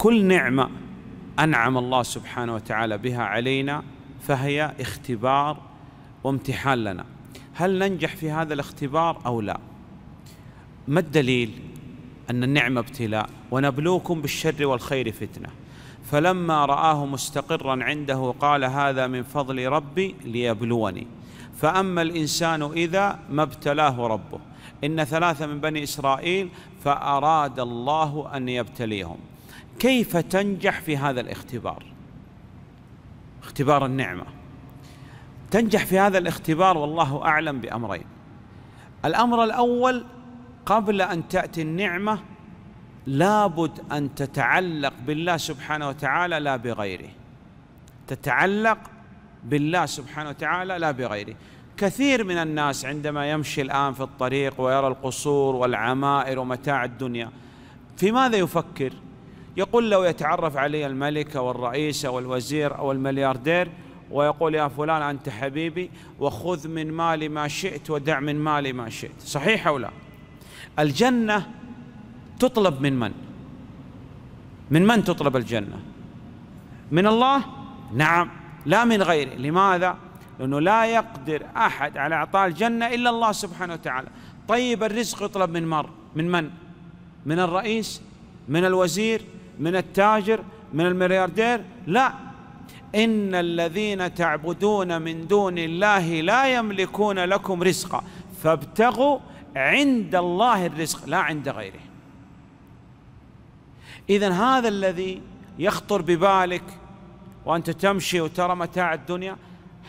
كل نعمة أنعم الله سبحانه وتعالى بها علينا فهي اختبار وامتحان لنا هل ننجح في هذا الاختبار أو لا ما الدليل أن النعمة ابتلاء ونبلوكم بالشر والخير فتنة فلما رآه مستقرا عنده قال هذا من فضل ربي ليبلوني فأما الإنسان إذا ما ابتلاه ربه إن ثلاثة من بني إسرائيل فأراد الله أن يبتليهم كيف تنجح في هذا الاختبار اختبار النعمه تنجح في هذا الاختبار والله اعلم بامرين الامر الاول قبل ان تاتي النعمه لابد ان تتعلق بالله سبحانه وتعالى لا بغيره تتعلق بالله سبحانه وتعالى لا بغيره كثير من الناس عندما يمشي الان في الطريق ويرى القصور والعمائر ومتاع الدنيا في ماذا يفكر يقول لو يتعرف علي الملك أو الرئيس أو الوزير أو الملياردير ويقول يا فلان أنت حبيبي وخذ من مالي ما شئت ودع من مالي ما شئت صحيح أو لا الجنة تطلب من من من من تطلب الجنة من الله نعم لا من غيره لماذا لأنه لا يقدر أحد على إعطاء الجنة إلا الله سبحانه وتعالى طيب الرزق يطلب من مر من من من الرئيس من الوزير من التاجر من الملياردير لا إن الذين تعبدون من دون الله لا يملكون لكم رزقا فابتغوا عند الله الرزق لا عند غيره إذا هذا الذي يخطر ببالك وأنت تمشي وترى متاع الدنيا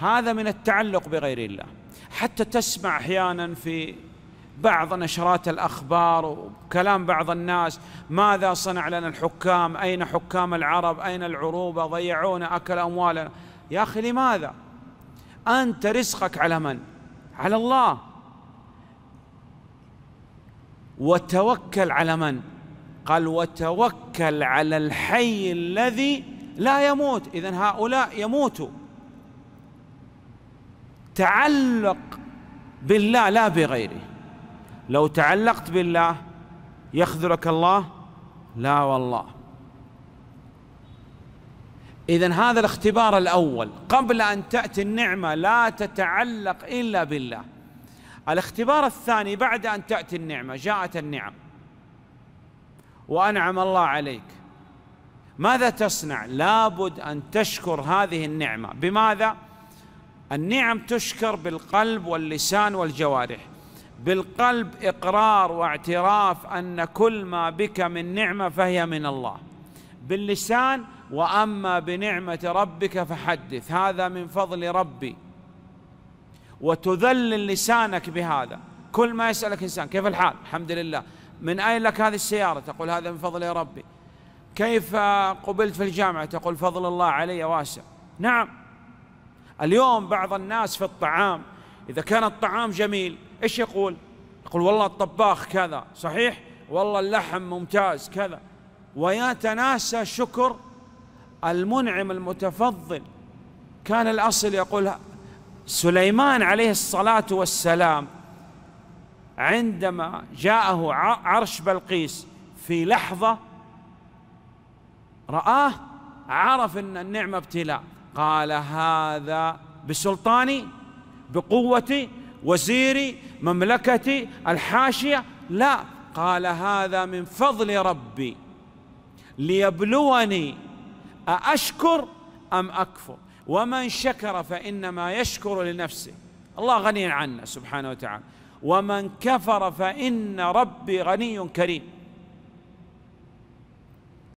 هذا من التعلق بغير الله حتى تسمع أحيانا في بعض نشرات الاخبار وكلام بعض الناس ماذا صنع لنا الحكام؟ اين حكام العرب؟ اين العروبه؟ ضيعونا اكل اموالنا. يا اخي لماذا؟ انت رزقك على من؟ على الله. وتوكل على من؟ قال وتوكل على الحي الذي لا يموت، اذا هؤلاء يموتوا. تعلق بالله لا بغيره لو تعلقت بالله يخذلك الله لا والله إذا هذا الاختبار الأول قبل أن تأتي النعمة لا تتعلق إلا بالله الاختبار الثاني بعد أن تأتي النعمة جاءت النعم وأنعم الله عليك ماذا تصنع لابد أن تشكر هذه النعمة بماذا؟ النعم تشكر بالقلب واللسان والجوارح بالقلب اقرار واعتراف ان كل ما بك من نعمه فهي من الله باللسان واما بنعمه ربك فحدث هذا من فضل ربي وتذلل لسانك بهذا كل ما يسالك انسان كيف الحال الحمد لله من اين لك هذه السياره تقول هذا من فضل ربي كيف قبلت في الجامعه تقول فضل الله علي واسع نعم اليوم بعض الناس في الطعام إذا كان الطعام جميل إيش يقول يقول والله الطباخ كذا صحيح والله اللحم ممتاز كذا ويتناسى شكر المنعم المتفضل كان الأصل يقول سليمان عليه الصلاة والسلام عندما جاءه عرش بلقيس في لحظة رآه عرف أن النعمة ابتلاء قال هذا بسلطاني بقوة وزير مملكتي الحاشية لا قال هذا من فضل ربي ليبلوني أأشكر أم أكفر ومن شكر فإنما يشكر لنفسه الله غني عنا سبحانه وتعالى ومن كفر فإن ربي غني كريم